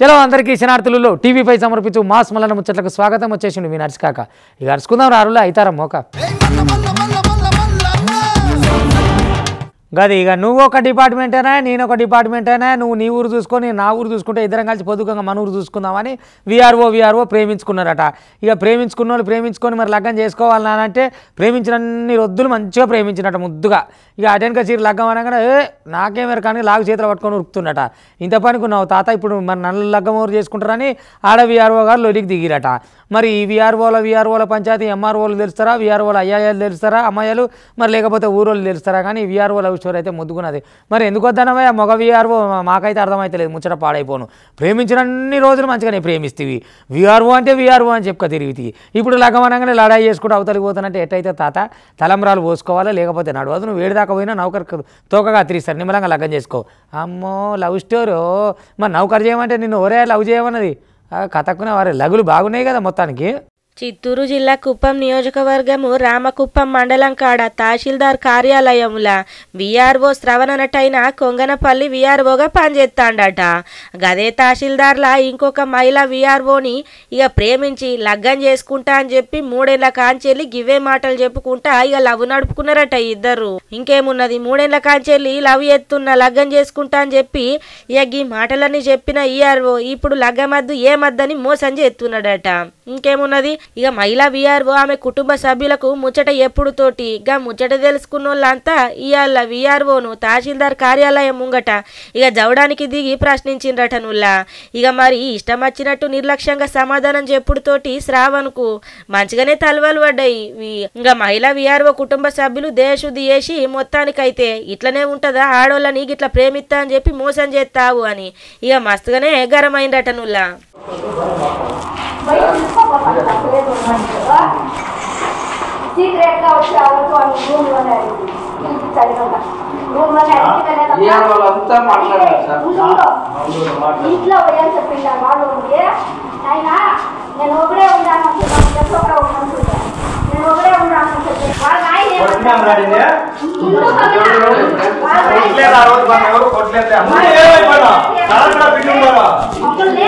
చలో అందరికీ శనార్థులలో టీవీ పై సమర్పించు మాస్ మల్లన ముచ్చట్లకు స్వాగతం వచ్చేసిండు మీ కాక ఇక అరుచుకుందాం రారులే అవుతారా మోక గది ఇక నువ్వు ఒక డిపార్ట్మెంట్ అయినా నేను ఒక డిపార్ట్మెంట్ అయినా నువ్వు నీ ఊరు చూసుకొని నా ఊరు చూసుకుంటే ఇద్దరం కలిసి పొద్దుగా మన ఊరు చూసుకుందామని విఆర్ఓ విఆర్ఓ ప్రేమించుకున్నారట ఇక ప్రేమించుకున్న వాళ్ళు ప్రేమించుకొని మరి లగ్గం చేసుకోవాలని అంటే ప్రేమించినన్ని రొద్దులు మంచిగా ప్రేమించినట ముద్దుగా ఇక అటెన్క చీర లగ్గం అనగానే ఏ నాకేమేరు కానీ లాగు చేతులు పట్టుకొని ఉరుకుతున్నట ఇంత పనికున్నావు తాత ఇప్పుడు మరి నల్ల లగ్గం ఊరు చేసుకుంటారని ఆడ విఆర్ఓ గారు లొలికి దిగిరట మరి ఈ విఆర్ఓల విఆర్ఓల పంచాయతీ ఎంఆర్ఓలు తెలుస్తారా విఆర్ఓల అయ్యాయాలు తెలుస్తారా అమ్మాయిలు మరి లేకపోతే ఊరోళ్ళు తెలుస్తారా కానీ విఆర్ఓల చోరు అయితే ముద్దుకున్నది మరి ఎందుకు వద్దనమే మగ విఆర్ఓ మాకైతే అర్థమైతలేదు ముచ్చట పాడైపోను ప్రేమించినన్ని రోజులు మంచిగానే ప్రేమిస్తేవి విఆర్ఓ అంటే విఆర్ఓ అని చెప్పుక తిరిగితే ఇప్పుడు లగమనంగానే లడాయి చేసుకుంటూ అవతలికి పోతానంటే ఎట్టయితే తాత తలంబరాలు పోసుకోవాలా లేకపోతే నడవదు నువ్వు వేడి దాకా పోయినా నౌకర్ తోకగా తిరిగిస్తారు నిమ్మలంగా లగ్గం చేసుకో అమ్మో లవ్ స్టోరీ మరి నౌకర్ చేయమంటే నిన్ను ఒరే లవ్ చేయమన్నది కథక్కునే వారి లగులు బాగున్నాయి కదా మొత్తానికి చిత్తూరు జిల్లా కుప్పం నియోజకవర్గము రామకుప్పం మండలం కాడ తహసీల్దార్ కార్యాలయముల విఆర్ఓ శ్రవణనటైన కొంగనపల్లి విఆర్ఓగా పనిచేస్తాడట గదే తహసీల్దార్ల ఇంకొక మహిళ విఆర్ఓని ఇక ప్రేమించి లగ్గం చేసుకుంటా అని చెప్పి మూడేళ్ల కాంచెల్లి గివే మాటలు చెప్పుకుంటా ఇక లవ్ నడుపుకున్నారట ఇద్దరు ఇంకేమున్నది మూడేళ్ల కాంచెల్లి లవ్ ఎత్తున్న లగ్గం చేసుకుంటా అని చెప్పి ఇక ఈ మాటలన్నీ చెప్పిన ఈఆర్ఓ ఇప్పుడు లగ్గమద్దు ఏమద్దని మోసం చేస్తున్నాడట ఇంకేమున్నది ఇక మహిళా విఆర్ఓ ఆమె కుటుంబ సభ్యులకు ముచ్చట ఎప్పుడు తోటి ఇక ముచ్చట తెలుసుకున్నోళ్ళంతా ఇవాళ విఆర్ఓను తహసీల్దార్ కార్యాలయం ముంగట ఇక జవడానికి దిగి ప్రశ్నించిండ్రట నుల్లా ఇక మరి ఇష్టం వచ్చినట్టు నిర్లక్ష్యంగా సమాధానం చెప్పుడుతోటి శ్రావణ్కు మంచిగానే తలవలు పడ్డాయి ఇంకా మహిళా వీఆర్ఓ కుటుంబ సభ్యులు దేశుది చేసి మొత్తానికైతే ఇట్లనే ఉంటుందా ఆడోళ్ళని ఇట్లా ప్రేమిత్తా అని చెప్పి మోసం చేస్తావు అని ఇక మస్తుగానే గరమైందట నుల్లా का उच्चारण तो हम रूम बनाएंगे ये वाला అంతా మాట్లాడారు సార్ ఇంట్లో పోయాను చెప్పింది వాళ్ళు ఆయన నేను ఒకడే ఉన్నాను అని చెప్పి ఒక ఉన్నాను చెప్పాను నేను ఒకడే ఉన్నాను అని చెప్పి వాళ్ళ ఆయన కొట్టలేదు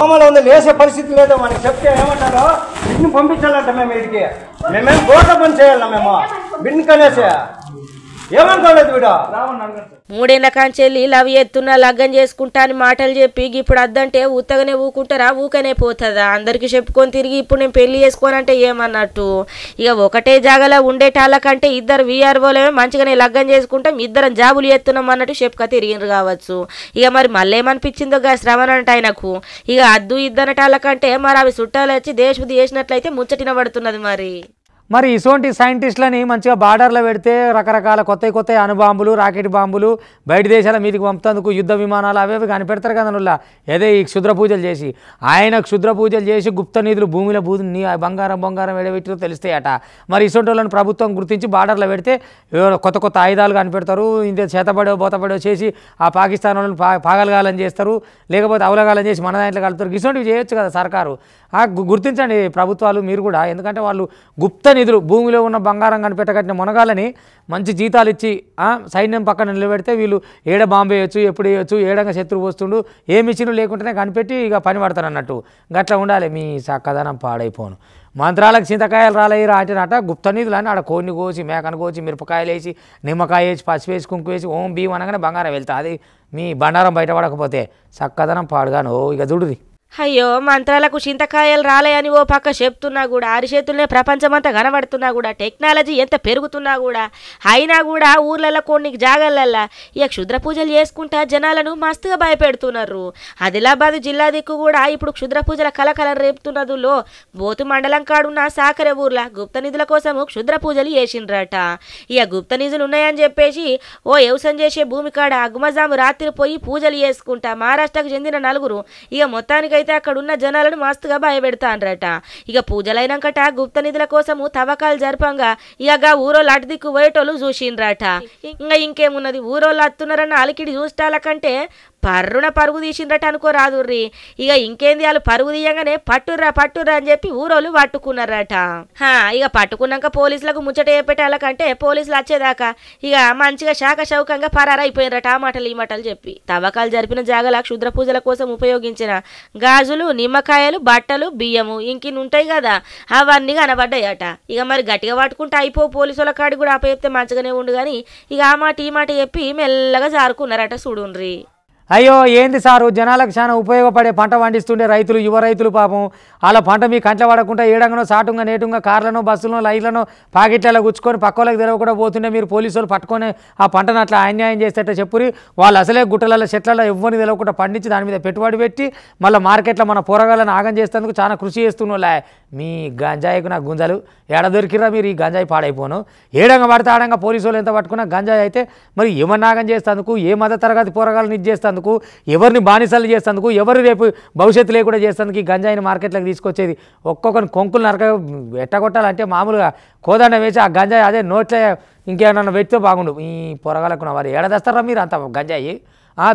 మమ్మల్ని లేసే పరిస్థితి లేదు మనకి చెప్తే ఏమంటారో బిన్ను పంపించాలంట మేము వీడికి మేమేం గోడ పని చేయాలన్నా మేము బిడ్ని కనేసే మూడేళ్ల కాంచెల్లి లవ్ ఎత్తున్న లగ్గం చేసుకుంటా అని మాటలు చెప్పి ఇప్పుడు అద్దంటే ఊతగానే ఊకుంటారా ఊకనే పోతుందా అందరికి చెప్పుకొని తిరిగి ఇప్పుడు నేను పెళ్లి చేసుకోనంటే ఏమన్నట్టు ఇక ఒకటే జాగాలో ఉండేటాళ్ళ కంటే ఇద్దరు వీఆర్ఓలమే మంచిగానే లగ్గం చేసుకుంటాం ఇద్దరం జాబులు ఎత్తున్నాం అన్నట్టు చెప్పుక తిరిగిండ్రు కావచ్చు ఇక మరి మళ్ళీ ఏమనిపించిందో గా శ్రవణ అంట ఆయనకు ఇక అద్దు ఇద్దరటాళ్ళ కంటే మరి అవి చుట్టాలు వచ్చి దేశబుద్ధి చేసినట్లయితే ముచ్చటిన పడుతున్నది మరి మరి ఇటువంటి సైంటిస్టులని మంచిగా బార్డర్లో పెడితే రకరకాల కొత్త కొత్త అణుబాంబులు రాకెట్ బాంబులు బయట దేశాల మీదకి పంపుతందుకు యుద్ధ విమానాలు అవేవి కనిపెడతారు కదా నుల్లా ఏదే ఈ క్షుద్ర పూజలు చేసి ఆయన క్షుద్ర పూజలు చేసి గుప్త నిధులు భూమిలో భూ బంగారం బంగారం తెలిస్తే తెలుస్తాయట మరి ఇటువంటి వాళ్ళని ప్రభుత్వం గుర్తించి బార్డర్లో పెడితే కొత్త కొత్త ఆయుధాలు కనిపెడతారు ఇంత చేతబడో బోతబడో చేసి ఆ పాకిస్తాన్ వాళ్ళని పా పాగలగాలని చేస్తారు లేకపోతే అవలగాలని చేసి మన దాంట్లో కలుపుతారు ఇటువంటివి చేయొచ్చు కదా సర్కారు గుర్తించండి ప్రభుత్వాలు మీరు కూడా ఎందుకంటే వాళ్ళు గుప్త నిధులు భూమిలో ఉన్న బంగారం కనిపెట్టగట్టిన మునగాలని మంచి జీతాలు ఇచ్చి సైన్యం పక్కన నిలబెడితే వీళ్ళు ఏడ బాంబే వేయచ్చు ఎప్పుడు వేయచ్చు ఏడంగా శత్రువు వస్తుండు ఏ మిషన్లు లేకుంటేనే కనిపెట్టి ఇక పని పడతాను అన్నట్టు గట్లా ఉండాలి మీ చక్కదనం పాడైపోను మంత్రాలకు చింతకాయలు రాలేయి రాటినట గుప్త నిధులు అని ఆడ కోడిని కోసి మేకను కోసి మిరపకాయలు వేసి నిమ్మకాయ వేసి పసి వేసి కుంకు వేసి ఓం భీం అనగానే బంగారం వెళ్తా అది మీ బండారం బయటపడకపోతే చక్కదనం పాడుగాను ఇక దుడిది అయ్యో మంత్రాలకు చింతకాయలు రాలేయని ఓ పక్క చెప్తున్నా కూడా అరిచేతులనే ప్రపంచమంతా కనబడుతున్నా కూడా టెక్నాలజీ ఎంత పెరుగుతున్నా కూడా అయినా కూడా ఊర్లలో కొన్ని జాగాలల్లా ఇక క్షుద్ర పూజలు చేసుకుంటా జనాలను మస్తుగా భయపెడుతున్నారు ఆదిలాబాద్ జిల్లా దిక్కు కూడా ఇప్పుడు క్షుద్ర పూజల కలకల రేపుతున్నదులో బోతు మండలం కాడున్న సాకరే ఊర్ల గుప్త నిధుల కోసము క్షుద్ర పూజలు చేసిండ్రట ఇక గుప్త నిధులు ఉన్నాయని చెప్పేసి ఓ వ్యవసాయం చేసే భూమి కాడ అగ్మజాము రాత్రి పోయి పూజలు చేసుకుంటా మహారాష్ట్రకు చెందిన నలుగురు ఇక మొత్తానికి అయితే అక్కడున్న జనాలను మస్తుగా భయపెడతాన్రట ఇక పూజలైనాకట గుప్త నిధుల కోసము తవ్వకాలు జరపంగా ఇక ఊరో అటు దిక్కు పోయేటోళ్ళు చూసిండ్రట ఇంకా ఇంకేమున్నది ఊరోళ్ళు అత్తున్నారన్న అలికిడి చూస్తాల కంటే పర్రున పరుగు తీసిండ్రట అనుకోరాదుర్రి ఇక ఇంకేంది వాళ్ళు పరుగు తీయంగానే పట్టుర్రా పట్టుర్రా అని చెప్పి ఊరోళ్ళు పట్టుకున్నారట ఇక పట్టుకున్నాక పోలీసులకు ముచ్చట చెప్పేటాళ్ళకంటే పోలీసులు వచ్చేదాకా ఇక మంచిగా శాఖ శౌకంగా పరారైపోయినరట ఆ మాటలు ఈ మాటలు చెప్పి తవ్వకాలు జరిపిన జాగల క్షుద్ర పూజల కోసం ఉపయోగించిన గాజులు నిమ్మకాయలు బట్టలు బియ్యము ఇంకిన్ ఉంటాయి కదా అవన్నీ కనబడ్డాయట ఇక మరి గట్టిగా పట్టుకుంటే అయిపో పోలీసుల కాడి కూడా అప్పచెప్తే మంచిగానే ఉండు కానీ ఇక ఆ మాట ఈ మాట చెప్పి మెల్లగా జారుకున్నారట చూడుండ్రి అయ్యో ఏంది సారు జనాలకు చాలా ఉపయోగపడే పంట పండిస్తుండే రైతులు యువ రైతులు పాపం వాళ్ళ పంట మీ కంట్ల పడకుండా ఏడంగనో సాటుంగా నేటుంగా కార్లను బస్సులను లైట్లను పాకెట్లలో గుచ్చుకొని పక్కలకు తెరవకుండా పోతుండే మీరు పోలీసులు పట్టుకొని ఆ పంటను అట్లా అన్యాయం చేసేట చెప్పురి వాళ్ళు అసలే గుట్టలలో చెట్లలో ఎవరిని తెలవకుండా పండించి దాని మీద పెట్టుబడి పెట్టి మళ్ళీ మార్కెట్లో మన పోరగాళ్ళని ఆగం చేసేందుకు చాలా కృషి చేస్తున్నోళ్ళే మీ గంజాయికి నా గుంజలు ఏడ దొరికిరా మీరు ఈ గంజాయి పాడైపోను ఏడంగా పడితే ఆడంగా పోలీసులు ఎంత పట్టుకున్నా గంజాయి అయితే మరి ఏమన్నాగం చేస్తేందుకు ఏ మద తరగతి పోరగాళ్ళని ఇచ్చేస్తాను చేసేందుకు ఎవరిని బానిసలు చేసేందుకు ఎవరు రేపు భవిష్యత్తు లేకుండా చేసేందుకు ఈ గంజాయిని మార్కెట్లోకి తీసుకొచ్చేది ఒక్కొక్కరిని కొంకులు నరక ఎట్టగొట్టాలంటే మామూలుగా కోదండ వేసి ఆ గంజాయి అదే నోట్లే ఇంకేమన్నా పెట్టితే బాగుండు ఈ పొరగాలకు వారు ఏడదస్తారా మీరు అంత గంజాయి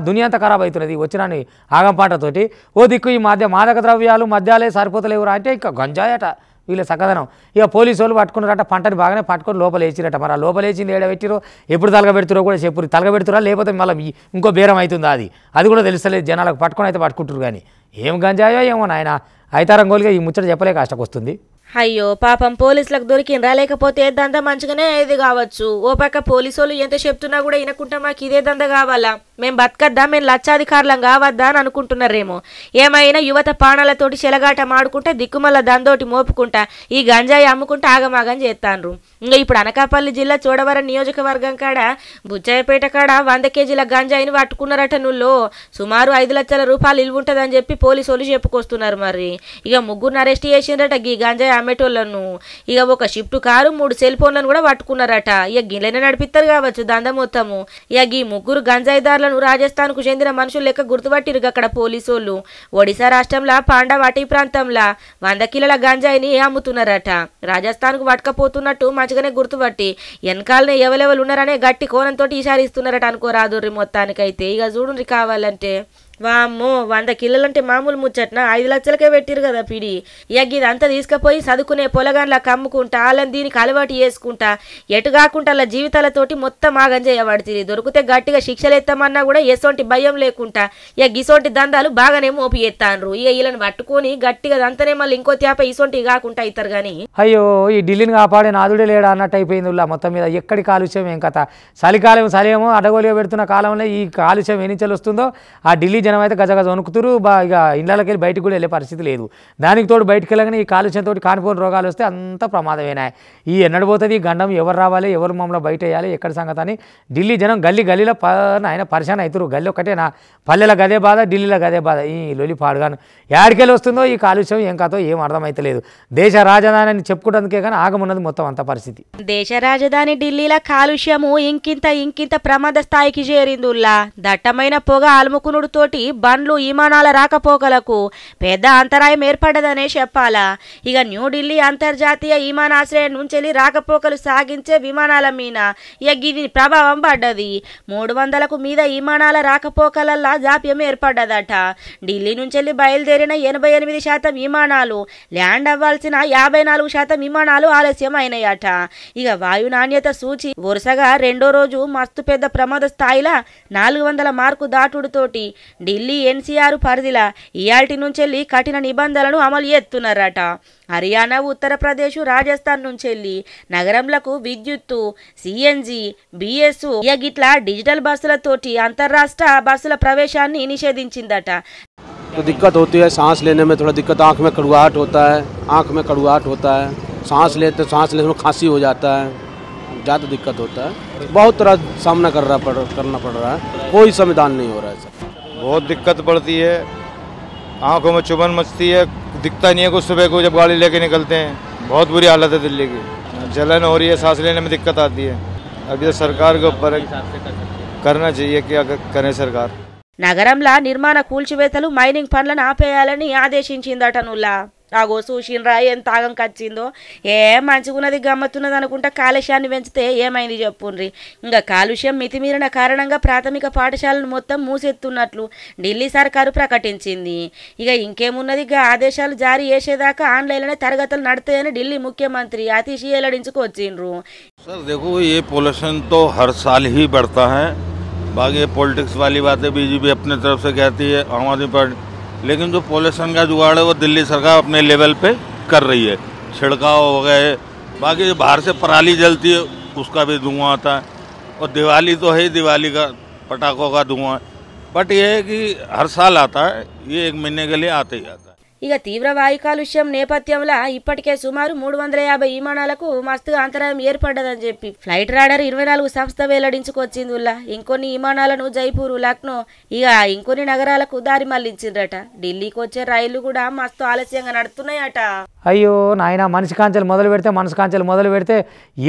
దునియా అంతా ఖరాబ్ అవుతున్నది వచ్చినాని ఆగంపాటతోటి ఓ దిక్కు ఈ మధ్య మాదక ద్రవ్యాలు మద్యాలే సరిపోతలేవురా అంటే ఇంకా గంజాయట వీళ్ళ సకదనం ఇక పోలీసు వాళ్ళు పట్టుకున్నారట పంటని బాగానే పట్టుకొని లోపల వేసిరట మరి ఆ లోపల వేసింది ఏడ పెట్టిరో ఎప్పుడు తలగ పెడుతురో కూడా చెప్పురు తలగ పెడుతురా లేకపోతే మళ్ళీ ఇంకో బేరం అవుతుంది అది అది కూడా తెలుస్తలేదు జనాలకు పట్టుకొని అయితే పట్టుకుంటారు కానీ ఏం గంజాయో ఏమో నాయన అయితారంగోలుగా ఈ ముచ్చట చెప్పలే కష్టకొస్తుంది అయ్యో పాపం పోలీసులకు దొరికిందా లేకపోతే దంద మంచిగానే ఇది కావచ్చు ఓ పక్క పోలీసులు ఎంత చెప్తున్నా కూడా వినకుండా మాకు ఇదే దంద కావాలా మేము బతకద్దా మేము లచ్చాధికారులం కావద్దా అని అనుకుంటున్నారేమో ఏమైనా యువత పాణాలతోటి చెలగాట మాడుకుంటే దిక్కుమల్ల దందోటి మోపుకుంటా ఈ గంజాయి అమ్ముకుంటా ఆగమాగం చేస్తాను ఇంకా ఇప్పుడు అనకాపల్లి జిల్లా చోడవరం నియోజకవర్గం కాడ బుచ్చాయపేట కాడ వంద కేజీల గంజాయిని పట్టుకున్నారట నుల్లో సుమారు ఐదు లక్షల రూపాయలు ఇల్లు ఉంటుందని చెప్పి పోలీసులు చెప్పుకొస్తున్నారు మరి ఇక ముగ్గురు అరెస్ట్ చేసిండ్రట ఈ గంజాయి అమ్మేటోళ్ళను ఇక ఒక షిఫ్ట్ కారు మూడు సెల్ ఫోన్లను కూడా పట్టుకున్నారట ఇక గిలైన నడిపిస్తారు కావచ్చు దంద మొత్తము ఇక ఈ ముగ్గురు గంజాయిదారులను కు చెందిన మనుషులు లెక్క గుర్తుపట్టిరు అక్కడ పోలీసులు ఒడిశా రాష్ట్రంలో పాండవాటి ప్రాంతంలో వంద కిలోల గంజాయిని అమ్ముతున్నారట రాజస్థాన్ కు పట్టకపోతున్నట్టు మంచిగానే గుర్తుపట్టి వెనకాలనే ఎవరెవరు ఉన్నారనే గట్టి కోణంతో ఇస్తున్నారట అనుకోరాదు మొత్తానికైతే ఇక చూడండి కావాలంటే వామ్మో వంద అంటే మామూలు ముచ్చట్న ఐదు లక్షలకే పెట్టిరు కదా పిడి ఇక ఇది అంతా తీసుకుపోయి చదువుకునే పొలగాన్లా కమ్ముకుంటా వాళ్ళని దీనికి అలవాటు చేసుకుంటా ఎటు కాకుండా అలా జీవితాలతోటి మొత్తం ఆగం చేయబడుతుంది దొరికితే గట్టిగా శిక్షలు ఎత్తామన్నా కూడా ఎసోంటి భయం లేకుండా ఇక ఇసోంటి దందాలు బాగానే మోపి ఎత్తాన్రు ఇక వీళ్ళని పట్టుకొని గట్టిగా అంతనే మళ్ళీ ఇంకో తేప ఇసోంటి కాకుండా అవుతారు కానీ అయ్యో ఈ ఢిల్లీని కాపాడే నాదుడే లేడా అన్నట్టు అయిపోయింది మొత్తం మీద ఎక్కడి కాలుష్యం ఏం కథ చలికాలం చలేమో అడగోలిగా పెడుతున్న కాలంలో ఈ కాలుష్యం ఎన్ని వస్తుందో ఆ ఢిల్లీ జనం అయితే గజ గజ వణుకుతురు బా ఇక ఇళ్ళకి వెళ్ళి బయటకు కూడా వెళ్ళే పరిస్థితి లేదు దానికి తోడు బయటకు వెళ్ళగానే ఈ తోటి కానిపోని రోగాలు వస్తే అంత ప్రమాదమైనాయి ఈ ఎన్నడు పోతుంది గండం ఎవరు రావాలి ఎవరు మమ్మల్ని బయట వేయాలి ఎక్కడ సంగతి అని ఢిల్లీ జనం గల్లీ గల్లీలో ఆయన పరిశాన అవుతారు గల్లీ ఒకటేనా పల్లెల గదే బాధ ఢిల్లీలో గదే బాధ ఈ లొలి పాడుగాను ఎక్కడికెళ్ళి వస్తుందో ఈ కాలుష్యం ఏం కాతో ఏం అర్థమైతలేదు దేశ రాజధాని అని చెప్పుకోవడానికే కానీ ఆగమున్నది మొత్తం అంత పరిస్థితి దేశ రాజధాని ఢిల్లీలో కాలుష్యము ఇంకింత ఇంకింత ప్రమాద స్థాయికి చేరిందుల్లా దట్టమైన పొగ తోటి తోటి బండ్లు విమానాల రాకపోకలకు పెద్ద అంతరాయం ఏర్పడదనే చెప్పాలా ఇక న్యూఢిల్లీ అంతర్జాతీయ విమానాశ్రయం నుంచి రాకపోకలు సాగించే విమానాల మీద ఇక ఇది ప్రభావం పడ్డది మూడు వందలకు మీద విమానాల రాకపోకలల్లా జాప్యం ఏర్పడ్డదట ఢిల్లీ నుంచి బయలుదేరిన ఎనభై ఎనిమిది శాతం విమానాలు ల్యాండ్ అవ్వాల్సిన యాభై నాలుగు శాతం విమానాలు ఆలస్యం ఇక వాయు నాణ్యత సూచి వరుసగా రెండో రోజు మస్తు పెద్ద ప్రమాద స్థాయిలో నాలుగు వందల మార్కు దాటుడుతోటి ఢిల్లీ ఎన్సీఆర్ పరిధిలా ఇయాల్టి నుంచెల్లి కఠిన నిబంధనలను అమలు చేస్తున్నారట హర్యానా ఉత్తరప్రదేశ్ రాజస్థాన్ నుంచెల్లి నగరంలకు విద్యుత్తు సిఎన్జి బిఎస్ గిట్ల డిజిటల్ బస్సులతోటి అంతర్రాష్ట్ర బస్సుల ప్రవేశాన్ని నిషేధించిందట तो दिक्कत होती है सांस लेने में थोड़ा दिक्कत आँख में कड़ुआहट होता है आँख में कड़ुआहट होता है सांस लेते सांस लेने में खांसी हो जाता है ज़्यादा दिक्कत होता है बहुत तरह सामना कर रहा पड़ करना पड़ रहा है कोई संविधान नहीं हो रहा है सर बहुत दिक्कत पड़ती है आंखों में चुभन मचती है दिखता नहीं है कुछ सुबह को जब गाड़ी लेके निकलते हैं बहुत बुरी हालत है दिल्ली की जलन हो रही है सांस लेने में दिक्कत आती है अभी तो सरकार के ऊपर करना चाहिए अगर करें सरकार नगर निर्माण కూల్చివేతలు मैनिंग పనులను ఆపేయాలని ఆగో చూసినరా ఎంత తాగం కచ్చిందో ఏ మంచిగున్నది గమ్మత్తున్నది అనుకుంటా కాలుష్యాన్ని పెంచితే ఏమైంది చెప్పుండ్రి ఇంకా కాలుష్యం మితిమీరిన కారణంగా ప్రాథమిక పాఠశాలను మొత్తం మూసెత్తున్నట్లు ఢిల్లీ సర్కారు ప్రకటించింది ఇక ఇంకేమున్నది ఇక ఆదేశాలు జారీ చేసేదాకా ఆన్లైన్లోనే తరగతులు నడతాయని ఢిల్లీ ముఖ్యమంత్రి అతిశీ వెల్లడించుకొచ్చిండ్రు సార్ देखो పొల్యూషన్ తో హర్ సాల్ హీ బాగా పొలిటిక్స్ है बाकी ये पॉलिटिक्स वाली बातें बीजेपी लेकिन जो पॉल्यूशन का जुगाड़ है वो दिल्ली सरकार अपने लेवल पे कर रही है छिड़काव हो गए बाकी जो बाहर से पराली जलती है उसका भी धुआं आता है और दिवाली तो है ही दिवाली का पटाखों का धुआं बट ये है कि हर साल आता है ये एक महीने के लिए आते ही आते ఇక తీవ్ర వాయు కాలుష్యం నేపథ్యంలో ఇప్పటికే సుమారు మూడు వందల యాభై విమానాలకు మస్తుగా అంతరాయం ఏర్పడ్డదని చెప్పి ఫ్లైట్ రాడర్ ఇరవై నాలుగు సంస్థ వెల్లడించుకొచ్చింది ఉల్లా ఇంకొన్ని విమానాలను జైపూర్ లక్నో ఇక ఇంకొన్ని నగరాలకు దారి మళ్లించిండ్రట ఢిల్లీకి వచ్చే రైళ్లు కూడా మస్తు ఆలస్యంగా నడుతున్నాయట అయ్యో నాయన మనిషి కాంచెలు మొదలు పెడితే మనసు కాంచెలు మొదలు పెడితే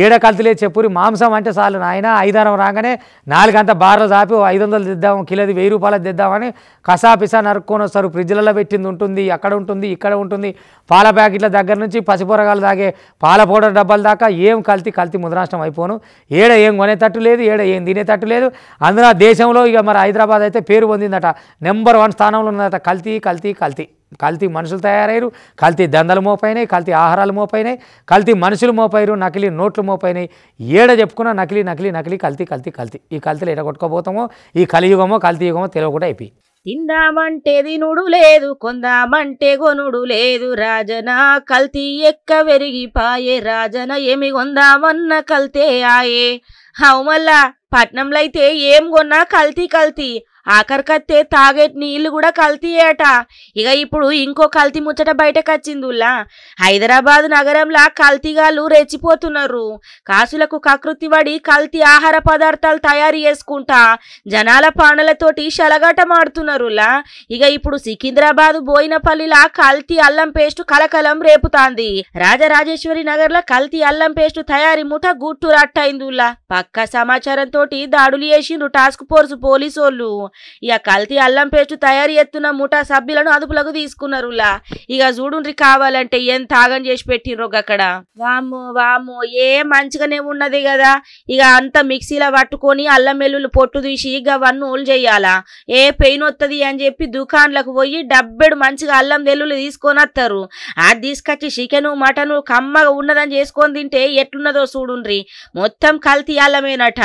ఏడ కలతలే చెప్పురి మాంసం అంటే చాలు నాయన ఐదారం రాగానే నాలుగంత బార్లు చాపి ఐదు వందలు తెద్దాం కిలోది వెయ్యి రూపాయలు తెద్దామని కసాపిసా నరుక్కొని వస్తారు ఫ్రిడ్జ్లలో పెట్టింది ఉంటుంది అక్కడ ఉంటుంది ఇక్కడ ఉంటుంది పాల ప్యాకెట్ల దగ్గర నుంచి పసిపొరగాలు తాగే పాల పౌడర్ డబ్బాల దాకా ఏం కల్తీ కల్తీ ముద్రాష్టం అయిపోను ఏడ ఏం కొనేటట్టు లేదు ఏడ ఏం తినేటట్టు లేదు అందులో దేశంలో ఇక మరి హైదరాబాద్ అయితే పేరు పొందిందట నెంబర్ వన్ స్థానంలో ఉన్నదట కల్తీ కల్తీ కల్తీ కల్తీ మనుషులు తయారయ్యారు కల్తీ దందలు మోపైనాయి కల్తీ ఆహారాలు మోపైనాయి కల్తీ మనుషులు మోపైరు నకిలీ నోట్లు మోపైనాయి ఏడ చెప్పుకున్న నకిలీ నకిలీ నకిలీ కల్తీ కల్తీ కల్తీ ఈ కల్తీలు ఎడగొట్టుకోబోతామో ఈ కలియుగమో కల్తీయుగమో తెలియకుండా అయిపోయి తిందామంటే దినుడు లేదు కొందామంటే కొనుడు లేదు రాజన కల్తీ ఎక్క వెరిగిపాయే రాజన ఏమి కొందామన్న కల్తే ఆయే హౌమల్లా పట్నంలో అయితే ఏం కొన్నా కల్తీ కల్తీ ఆఖరికత్తే తాగే నీళ్లు కూడా కల్తీయేట ఇక ఇప్పుడు ఇంకో కల్తీ ముచ్చట బయటకు వచ్చిందుల్లా హైదరాబాద్ నగరంలా కల్తీగాళ్ళు రెచ్చిపోతున్నారు కాసులకు కకృతి పడి కల్తీ ఆహార పదార్థాలు తయారు చేసుకుంటా జనాల పానలతోటి శలగట మాడుతున్నారులా ఇక ఇప్పుడు సికింద్రాబాద్ బోయినపల్లిలా కల్తీ అల్లం పేస్ట్ కలకలం రేపుతాంది రాజరాజేశ్వరి నగర్లో కల్తీ అల్లం పేస్ట్ తయారీ ముఠ గుట్టు రట్టయిందుల్లా పక్క సమాచారంతోటి దాడులు చేసిండ్రు టాస్క్ ఫోర్స్ పోలీసోళ్ళు ఇక కల్తీ అల్లం పేస్ట్ తయారు చేస్తున్న ముఠా సభ్యులను అదుపులకు తీసుకున్నారులా ఇక చూడుండ్రి కావాలంటే ఏం తాగం చేసి పెట్టినరు అక్కడ వాము వాము ఏ మంచిగానే ఉన్నది కదా ఇక అంత మిక్సీలో పట్టుకొని అల్లం వెల్లుల్లి పొట్టు తీసి ఇక అవన్నీ ఓళ్ళు చేయాలా ఏ పెయిన్ వస్తుంది అని చెప్పి దుకాన్లకు పోయి డబ్బెడు మంచిగా అల్లం వెల్లుల్లి తీసుకొని వస్తారు అది తీసుకొచ్చి చికెను మటను కమ్మగా ఉన్నదని చేసుకొని తింటే ఎట్లున్నదో చూడుండ్రి మొత్తం కల్తీ అల్లమేనట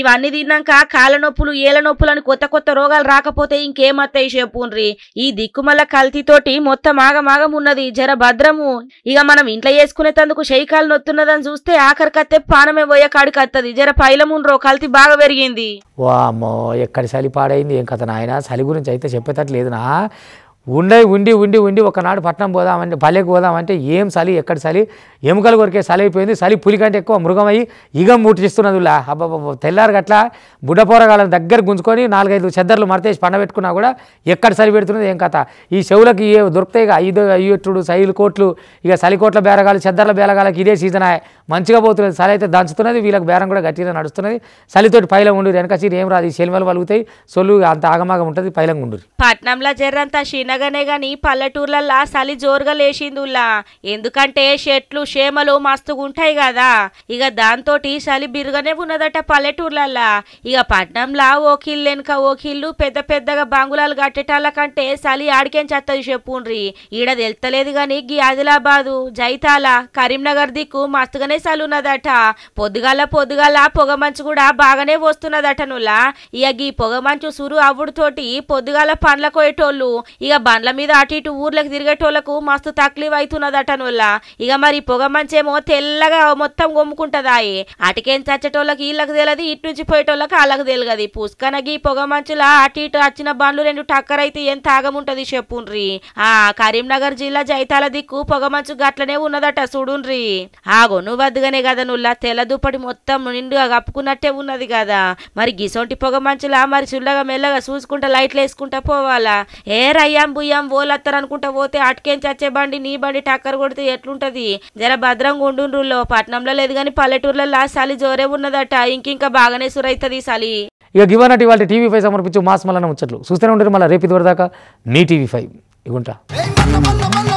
ఇవన్నీ తిన్నాక కాళ్ళ నొప్పులు ఏళ్ళ నొప్పులు అని కొత్త కొత్త కొత్త రోగాలు రాకపోతే ఇంకేమత్తాయి చెప్పుండ్రి ఈ దిక్కుమల్ల కల్తీతోటి మొత్తం ఆగమాగం ఉన్నది జర భద్రము ఇక మనం ఇంట్లో తందుకు శైకాలు నొత్తున్నదని చూస్తే ఆఖరికత్తే పానమే పోయే కాడికి వస్తుంది జర పైలముండ్రో కల్తీ బాగా పెరిగింది వామో ఎక్కడ చలి పాడైంది ఏం కథ నాయన చలి గురించి అయితే చెప్పేటట్లేదునా ఉండే ఉండి ఉండి ఉండి ఒకనాడు పట్నం పోదామంటే పల్లెకి పోదామంటే ఏం చలి ఎక్కడ చలి ఎముకలు కొరికే చలి అయిపోయింది చలి పులి కంటే ఎక్కువ మృగమై ఇగం ముట్టిస్తున్నదిలా అబ్బా తెల్లారు గట్లా బుడ్డపోరగాళ్ళని దగ్గర గుంజుకొని నాలుగైదు చెద్దర్లు మరతేసి పండబెట్టుకున్నా కూడా ఎక్కడ చలి పెడుతున్నది ఏం కథ ఈ చెవులకి ఏ దొరుకుతాయి ఇక ఐదు అయ్యేటుడు సైలు కోట్లు ఇక చలికోట్ల బేరగాలు చెద్దర్ల బేరగాలకి ఇదే సీజన్ మంచిగా పోతున్నది చలి అయితే దంచుతున్నది వీళ్ళకి బేరం కూడా గట్టిగా నడుస్తున్నది చలితోటి పైలం ఉండు వెనక చీర ఏం రాదు ఈ సెల్వలు పలుగుతాయి సొల్లు అంత ఆగమాగం ఉంటుంది పైలంగా ఉండు పట్నంలో జరంతా క్షీణ అనగానే గాని పల్లెటూర్లల్లా చలి జోరుగా లేచిందుల్లా ఎందుకంటే చెట్లు చేమలు మస్తుగుంటాయి కదా ఇక దాంతో చలి బిరుగానే ఉన్నదట పల్లెటూర్లల్లా ఇక పట్నంలా ఓకిళ్ళు వెనుక ఓకిళ్ళు పెద్ద పెద్దగా బంగులాలు కట్టేటాల కంటే చలి ఆడికేం చెత్తది చెప్పుండ్రి ఈడ తెలుతలేదు గాని గీ ఆదిలాబాదు జైతాల కరీంనగర్ దిక్కు మస్తుగానే చలి ఉన్నదట పొద్దుగాల పొద్దుగాల పొగ మంచు కూడా బాగానే వస్తున్నదట నులా ఇక గీ పొగ మంచు సురు అవుడుతోటి పొద్దుగాల పండ్ల కోయేటోళ్ళు ఇక బండ్ల మీద అటు ఇటు ఊర్లకు తిరిగేటోళ్లకు మస్తు తక్లీఫ్ తక్లీవ్ అవుతున్నదటనుల్లా ఇక మరి పొగ మంచేమో తెల్లగా మొత్తం గొమ్ముకుంటదాయి అటుకేం చచ్చేటోళ్ళకి వీళ్ళకి తెలియదు ఇటు నుంచి పోయేటోళ్ళకి వాళ్ళకి తెలియదు పుస్కనగి పొగ మంచులా అటు ఇటు వచ్చిన బండ్లు రెండు టక్కరైతే ఎంత తాగముంటది చెప్పుండ్రి ఆ కరీంనగర్ జిల్లా జైతాల దిక్కు పొగ మంచు గట్లనే ఉన్నదట చూడుండ్రి ఆ గొను వద్దుగానే కదా నుల్లా తెల్ల దుప్పటి మొత్తం నిండుగా కప్పుకున్నట్టే ఉన్నది కదా మరి గిసొంటి పొగ మంచులా మరి చుల్లగా మెల్లగా చూసుకుంటా లైట్లు వేసుకుంటా పోవాలా ఏ రయ్యా బియ్యం ఓలత్తరు అనుకుంటా పోతే అటుకేం చచ్చే బండి నీ బండి టక్కర్ కొడితే ఎట్లుంటది జర భద్రంగా ఉండుండ్రులో పట్నంలో లేదు కానీ పల్లెటూర్లలో చలి జోరే ఉన్నదట ఇంకింకా బాగానే సురైతుంది చలి ఇక గివనటి వాళ్ళ టీవీ ఫైవ్ సమర్పించు మాస్ మళ్ళన ముచ్చట్లు చూస్తూనే ఉంటారు మళ్ళీ రేపు ఇదివరదాకా నీ టీవీ ఫైవ్ ఇగుంటా